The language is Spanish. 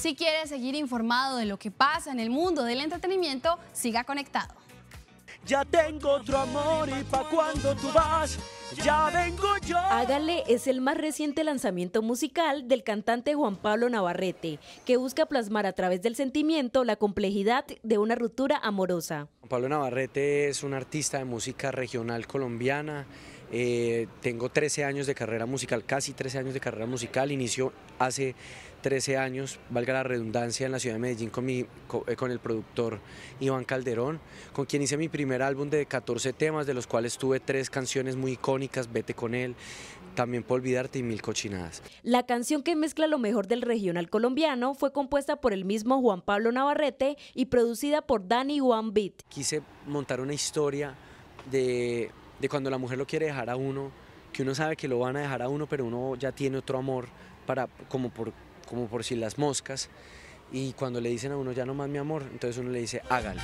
Si quieres seguir informado de lo que pasa en el mundo del entretenimiento, siga conectado. Ya tengo otro amor y pa' cuando tú vas. Ya vengo yo. Hágale es el más reciente lanzamiento musical del cantante Juan Pablo Navarrete, que busca plasmar a través del sentimiento la complejidad de una ruptura amorosa. Juan Pablo Navarrete es un artista de música regional colombiana. Eh, tengo 13 años de carrera musical, casi 13 años de carrera musical. Inició hace 13 años, valga la redundancia, en la ciudad de Medellín con, eh, con el productor Iván Calderón, con quien hice mi primer álbum de 14 temas, de los cuales tuve tres canciones muy icónicas, Vete con él, también por olvidarte y mil cochinadas. La canción que mezcla lo mejor del regional colombiano fue compuesta por el mismo Juan Pablo Navarrete y producida por Danny Juan Beat. Quise montar una historia de de cuando la mujer lo quiere dejar a uno, que uno sabe que lo van a dejar a uno, pero uno ya tiene otro amor, para, como, por, como por si las moscas, y cuando le dicen a uno ya no más mi amor, entonces uno le dice hágale.